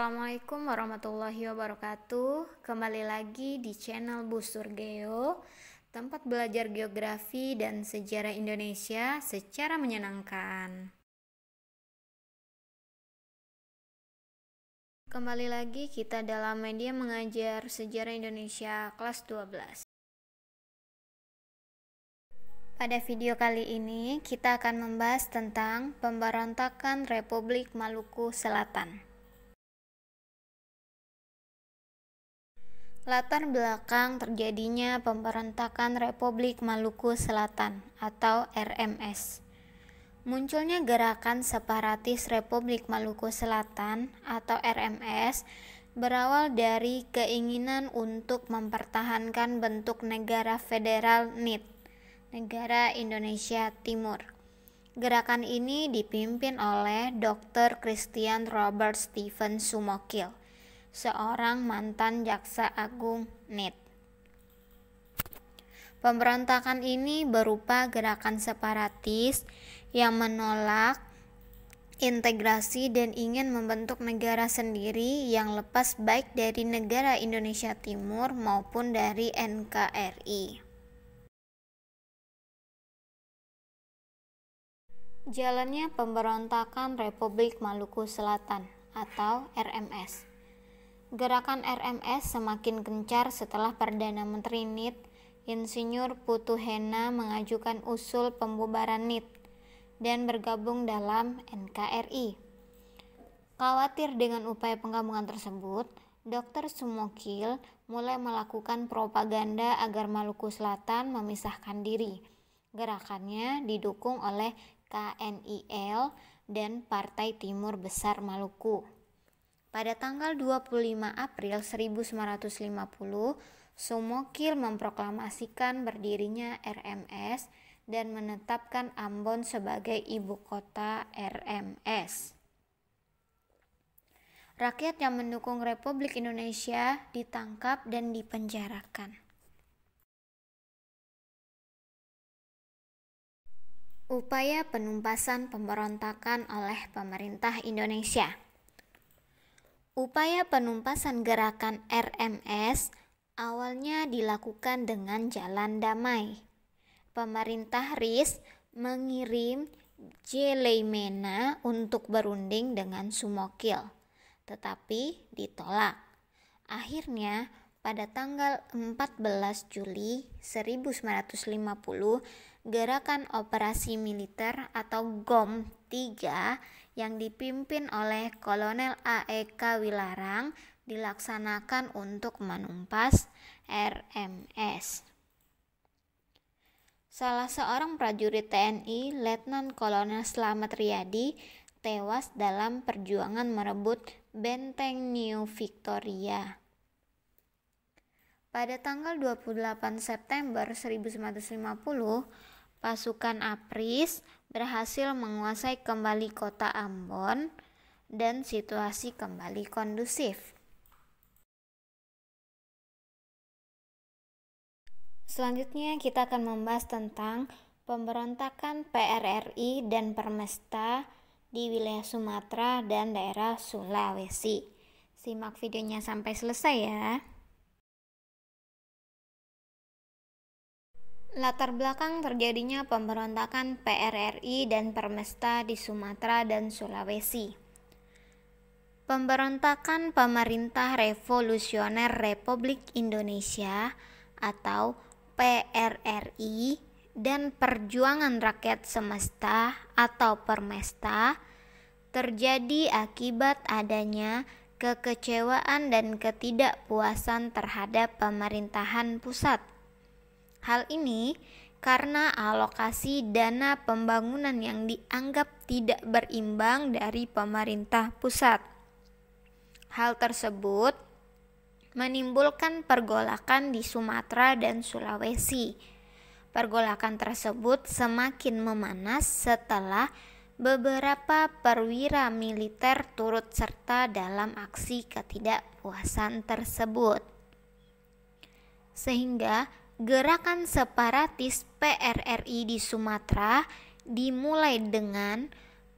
Assalamualaikum warahmatullahi wabarakatuh. Kembali lagi di channel Busur Geo, tempat belajar geografi dan sejarah Indonesia secara menyenangkan. Kembali lagi kita dalam media mengajar sejarah Indonesia kelas 12. Pada video kali ini kita akan membahas tentang pemberontakan Republik Maluku Selatan. latar belakang terjadinya pemberontakan Republik Maluku Selatan atau RMS. Munculnya gerakan separatis Republik Maluku Selatan atau RMS berawal dari keinginan untuk mempertahankan bentuk negara federal NIT, Negara Indonesia Timur. Gerakan ini dipimpin oleh Dr. Christian Robert Stephen Sumokil seorang mantan jaksa agung Net. Pemberontakan ini berupa gerakan separatis yang menolak integrasi dan ingin membentuk negara sendiri yang lepas baik dari negara Indonesia Timur maupun dari NKRI. Jalannya pemberontakan Republik Maluku Selatan atau RMS Gerakan RMS semakin gencar setelah Perdana Menteri NIT, Insinyur Putu Hena mengajukan usul pembubaran NIT dan bergabung dalam NKRI. Khawatir dengan upaya penggabungan tersebut, Dr. Sumokil mulai melakukan propaganda agar Maluku Selatan memisahkan diri. Gerakannya didukung oleh KNIL dan Partai Timur Besar Maluku. Pada tanggal 25 April 1950, Sumokil memproklamasikan berdirinya RMS dan menetapkan Ambon sebagai ibu kota RMS. Rakyat yang mendukung Republik Indonesia ditangkap dan dipenjarakan. Upaya penumpasan pemberontakan oleh pemerintah Indonesia. Upaya penumpasan gerakan RMS awalnya dilakukan dengan jalan damai. Pemerintah RIS mengirim Jeleimena untuk berunding dengan Sumokil, tetapi ditolak. Akhirnya, pada tanggal 14 Juli 1950, gerakan operasi militer atau GOM 3 yang dipimpin oleh Kolonel AEK Wilarang dilaksanakan untuk menumpas RMS. Salah seorang prajurit TNI, Letnan Kolonel Slamet Riyadi, tewas dalam perjuangan merebut benteng New Victoria. Pada tanggal 28 September 1950, pasukan Apris berhasil menguasai kembali kota Ambon dan situasi kembali kondusif. Selanjutnya kita akan membahas tentang pemberontakan PRRI dan Permesta di wilayah Sumatera dan daerah Sulawesi. Simak videonya sampai selesai ya. latar belakang terjadinya pemberontakan PRRI dan Permesta di Sumatera dan Sulawesi. Pemberontakan Pemerintah Revolusioner Republik Indonesia atau PRRI dan Perjuangan Rakyat Semesta atau Permesta terjadi akibat adanya kekecewaan dan ketidakpuasan terhadap pemerintahan pusat Hal ini karena alokasi dana pembangunan yang dianggap tidak berimbang dari pemerintah pusat. Hal tersebut menimbulkan pergolakan di Sumatera dan Sulawesi. Pergolakan tersebut semakin memanas setelah beberapa perwira militer turut serta dalam aksi ketidakpuasan tersebut, sehingga Gerakan separatis PRRI di Sumatera dimulai dengan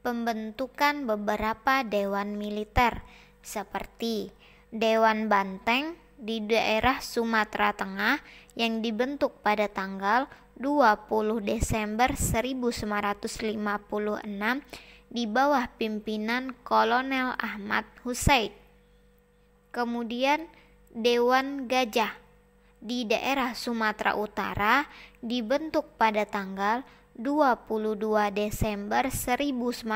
pembentukan beberapa dewan militer seperti Dewan Banteng di daerah Sumatera Tengah yang dibentuk pada tanggal 20 Desember 1956 di bawah pimpinan Kolonel Ahmad Husaid. Kemudian Dewan Gajah di daerah Sumatera Utara dibentuk pada tanggal 22 Desember 1956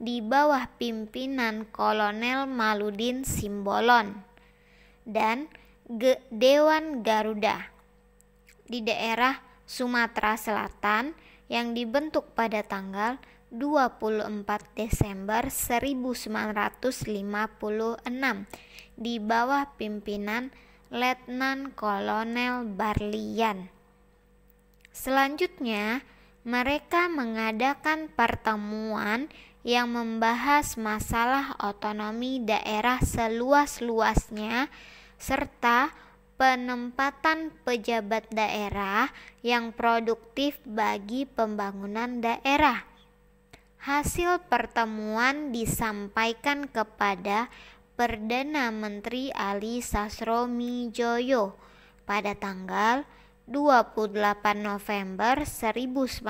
di bawah pimpinan Kolonel Maludin Simbolon dan Ge Dewan Garuda di daerah Sumatera Selatan yang dibentuk pada tanggal 24 Desember 1956 di bawah pimpinan Letnan Kolonel Barlian. Selanjutnya, mereka mengadakan pertemuan yang membahas masalah otonomi daerah seluas-luasnya serta penempatan pejabat daerah yang produktif bagi pembangunan daerah. Hasil pertemuan disampaikan kepada Perdana Menteri Ali Sasromi Joyo pada tanggal 28 November 1956.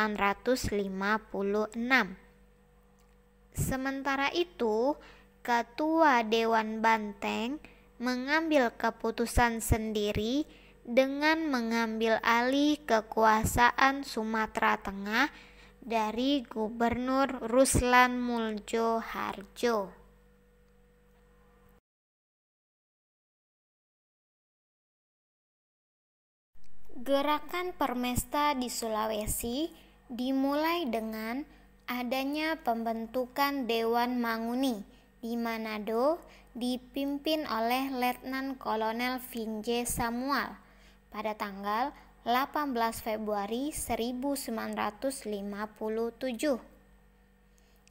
Sementara itu, Ketua Dewan Banteng mengambil keputusan sendiri dengan mengambil alih kekuasaan Sumatera Tengah dari Gubernur Ruslan Muljo Harjo. Gerakan Permesta di Sulawesi dimulai dengan adanya pembentukan Dewan Manguni di Manado dipimpin oleh Letnan Kolonel Vinje Samuel pada tanggal 18 Februari 1957.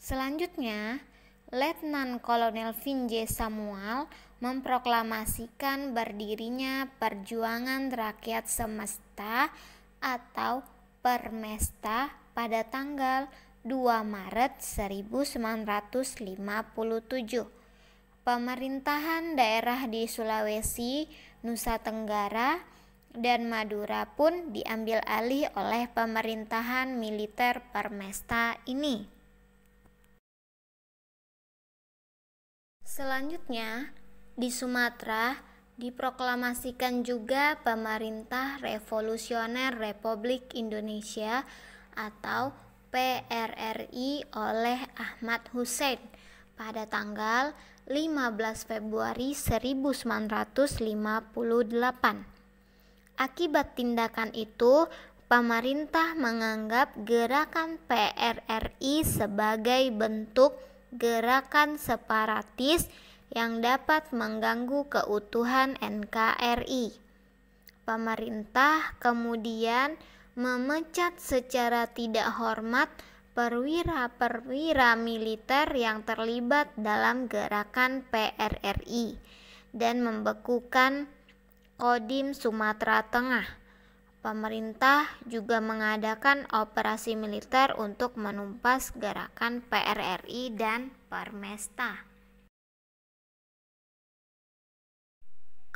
Selanjutnya, Letnan Kolonel Vinje Samuel memproklamasikan berdirinya perjuangan rakyat semesta atau Permesta pada tanggal 2 Maret 1957. Pemerintahan daerah di Sulawesi, Nusa Tenggara, dan Madura pun diambil alih oleh pemerintahan militer Permesta ini. Selanjutnya, di Sumatera diproklamasikan juga pemerintah revolusioner Republik Indonesia atau PRRI oleh Ahmad Hussein pada tanggal 15 Februari 1958. Akibat tindakan itu, pemerintah menganggap gerakan PRRI sebagai bentuk gerakan separatis yang dapat mengganggu keutuhan NKRI. Pemerintah kemudian memecat secara tidak hormat perwira-perwira militer yang terlibat dalam gerakan PRRI dan membekukan Kodim Sumatera Tengah. Pemerintah juga mengadakan operasi militer untuk menumpas gerakan PRRI dan Permesta.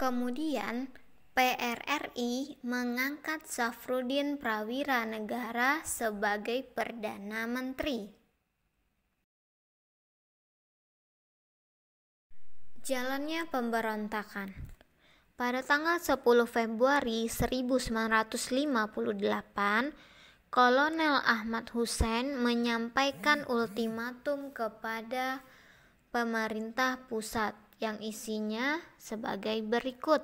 Kemudian, PRRI mengangkat Safrudin Prawira Negara sebagai Perdana Menteri. Jalannya pemberontakan Pada tanggal 10 Februari 1958, Kolonel Ahmad Hussein menyampaikan ultimatum kepada pemerintah pusat yang isinya sebagai berikut.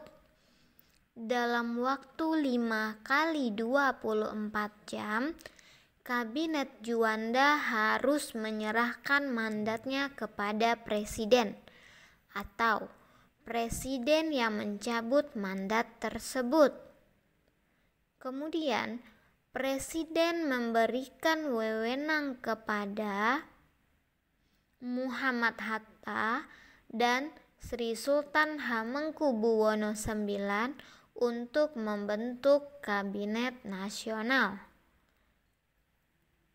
Dalam waktu 5 kali 24 jam, Kabinet Juanda harus menyerahkan mandatnya kepada presiden atau presiden yang mencabut mandat tersebut. Kemudian, presiden memberikan wewenang kepada Muhammad Hatta dan Sri Sultan Hamengkubuwono IX untuk membentuk kabinet nasional.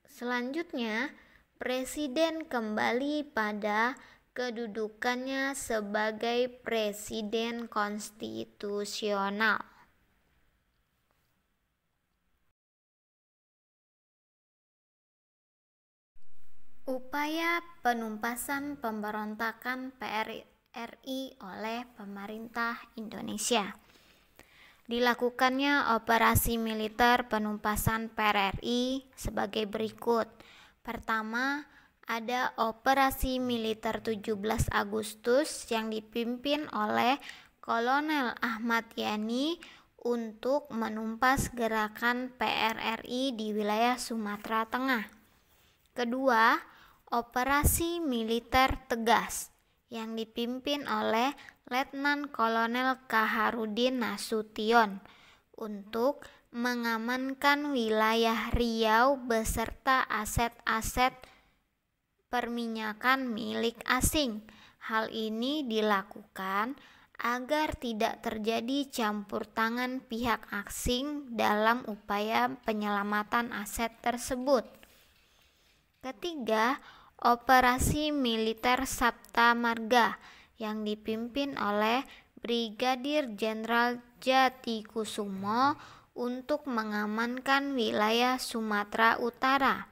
Selanjutnya, presiden kembali pada kedudukannya sebagai presiden konstitusional. Upaya penumpasan pemberontakan PRI RI oleh pemerintah Indonesia. Dilakukannya operasi militer penumpasan PRRI sebagai berikut. Pertama, ada operasi militer 17 Agustus yang dipimpin oleh Kolonel Ahmad Yani untuk menumpas gerakan PRRI di wilayah Sumatera Tengah. Kedua, operasi militer tegas yang dipimpin oleh Letnan Kolonel Kaharudin Nasution untuk mengamankan wilayah Riau beserta aset-aset perminyakan milik asing. Hal ini dilakukan agar tidak terjadi campur tangan pihak asing dalam upaya penyelamatan aset tersebut. Ketiga, operasi militer Sabta Marga yang dipimpin oleh Brigadir Jenderal Jati Kusumo untuk mengamankan wilayah Sumatera Utara.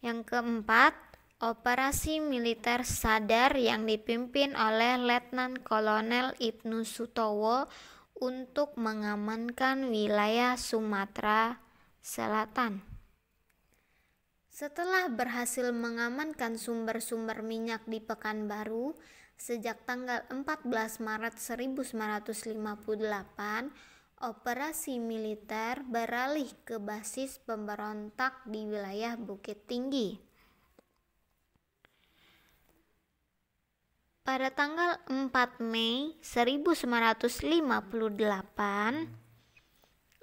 Yang keempat, operasi militer Sadar yang dipimpin oleh Letnan Kolonel Ibnu Sutowo untuk mengamankan wilayah Sumatera Selatan. Setelah berhasil mengamankan sumber-sumber minyak di Pekanbaru sejak tanggal 14 Maret 1958, operasi militer beralih ke basis pemberontak di wilayah Bukit Tinggi. Pada tanggal 4 Mei 1958,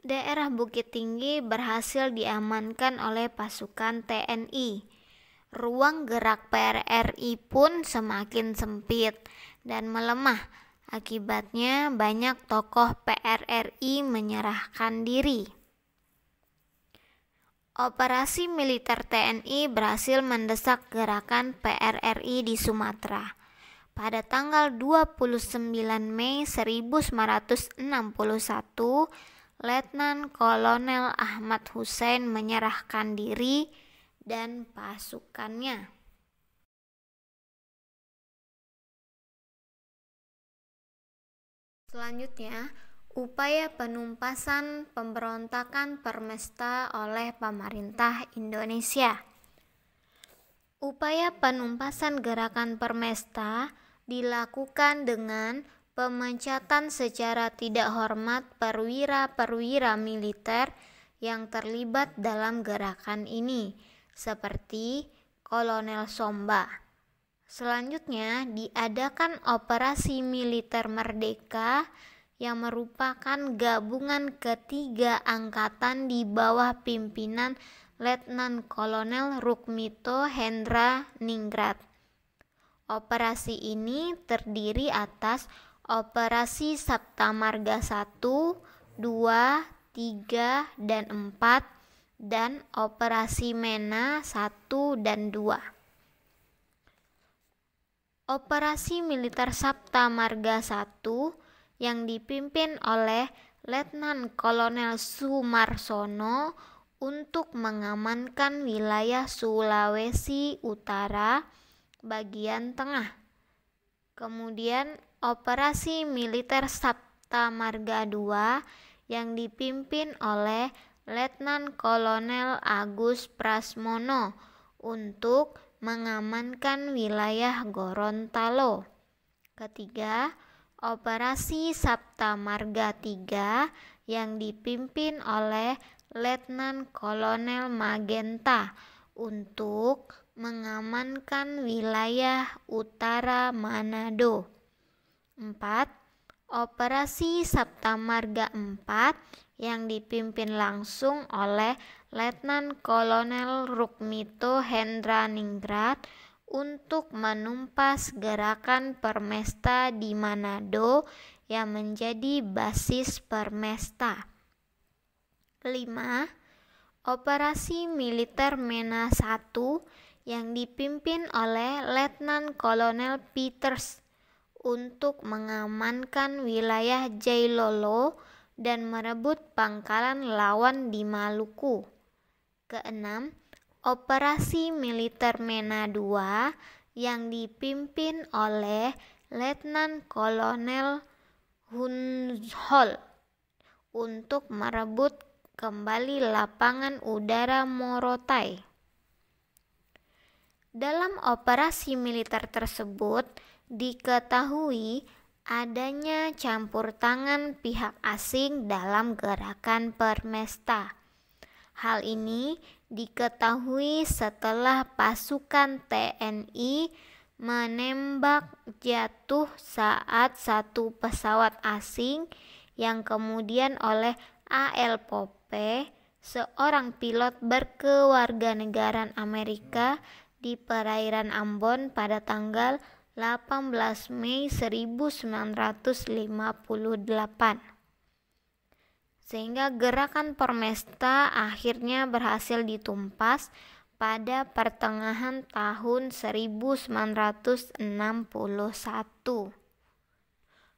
daerah Bukit Tinggi berhasil diamankan oleh pasukan TNI. Ruang gerak PRRI pun semakin sempit dan melemah. Akibatnya, banyak tokoh PRRI menyerahkan diri. Operasi militer TNI berhasil mendesak gerakan PRRI di Sumatera. Pada tanggal 29 Mei 1961, Letnan Kolonel Ahmad Hussein menyerahkan diri dan pasukannya. Selanjutnya, upaya penumpasan pemberontakan Permesta oleh pemerintah Indonesia. Upaya penumpasan gerakan Permesta dilakukan dengan Pemecatan secara tidak hormat perwira-perwira militer yang terlibat dalam gerakan ini, seperti Kolonel Somba. Selanjutnya, diadakan operasi militer merdeka yang merupakan gabungan ketiga angkatan di bawah pimpinan Letnan Kolonel Rukmito Hendra Ningrat. Operasi ini terdiri atas Operasi Sabta Marga 1, 2, 3, dan 4 dan Operasi MENA 1 dan 2. Operasi Militer Sabta Marga 1 yang dipimpin oleh Letnan Kolonel Sumarsono untuk mengamankan wilayah Sulawesi Utara bagian tengah. Kemudian Operasi Militer Sabta Marga II yang dipimpin oleh Letnan Kolonel Agus Prasmono untuk mengamankan wilayah Gorontalo. Ketiga, Operasi Sabta Marga III yang dipimpin oleh Letnan Kolonel Magenta untuk mengamankan wilayah utara Manado. 4. Operasi Sabta Marga 4 yang dipimpin langsung oleh Letnan Kolonel Rukmito Hendraningrat untuk menumpas gerakan Permesta di Manado yang menjadi basis Permesta. 5. Operasi Militer MENA 1 yang dipimpin oleh Letnan Kolonel Peters untuk mengamankan wilayah Jailolo dan merebut pangkalan lawan di Maluku. Keenam, operasi militer MENA II yang dipimpin oleh Letnan Kolonel Hunzhol untuk merebut kembali lapangan udara Morotai. Dalam operasi militer tersebut, diketahui adanya campur tangan pihak asing dalam gerakan permesta. Hal ini diketahui setelah pasukan TNI menembak jatuh saat satu pesawat asing yang kemudian oleh A.L. Pope, seorang pilot berkewarganegaraan Amerika di perairan Ambon pada tanggal 18 Mei 1958. Sehingga gerakan Permesta akhirnya berhasil ditumpas pada pertengahan tahun 1961.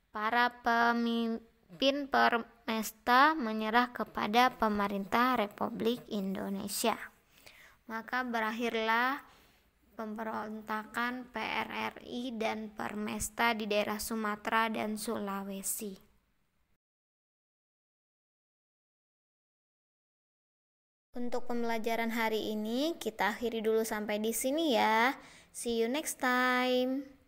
Para pemimpin Permesta menyerah kepada pemerintah Republik Indonesia. Maka berakhirlah pemberontakan PRRI dan Permesta di daerah Sumatera dan Sulawesi. Untuk pembelajaran hari ini, kita akhiri dulu sampai di sini ya. See you next time.